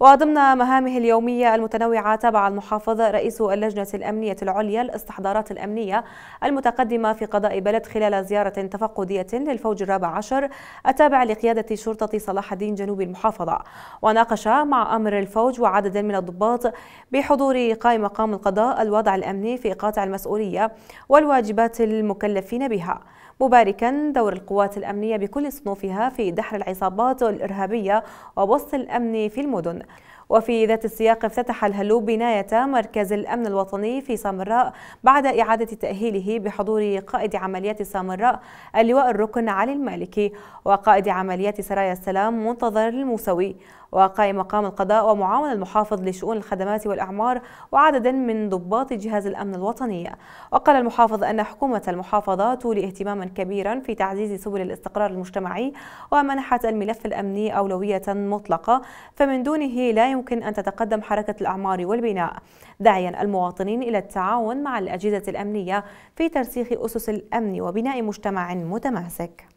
وضمن مهامه اليومية المتنوعة تابع المحافظ رئيس اللجنة الأمنية العليا الاستحضارات الأمنية المتقدمة في قضاء بلد خلال زيارة تفقدية للفوج الرابع عشر التابع لقيادة شرطة صلاح الدين جنوب المحافظة وناقش مع أمر الفوج وعدد من الضباط بحضور قائم مقام القضاء الوضع الأمني في قاطع المسؤولية والواجبات المكلفين بها مباركا دور القوات الأمنية بكل صنوفها في دحر العصابات الإرهابية وبسط الأمن في المدن وفي ذات السياق افتتح الهلوب بناية مركز الأمن الوطني في سامراء بعد إعادة تأهيله بحضور قائد عمليات سامراء اللواء الركن علي المالكي وقائد عمليات سرايا السلام منتظر الموسوي وقائم مقام القضاء ومعاون المحافظ لشؤون الخدمات والأعمار وعدد من ضباط جهاز الأمن الوطني وقال المحافظ أن حكومة المحافظة تولي اهتماما كبيرا في تعزيز سبل الاستقرار المجتمعي ومنحت الملف الأمني أولوية مطلقة فمن دونه لا يمكن أن تتقدم حركة الأعمار والبناء داعيا المواطنين إلى التعاون مع الأجهزة الأمنية في ترسيخ أسس الأمن وبناء مجتمع متماسك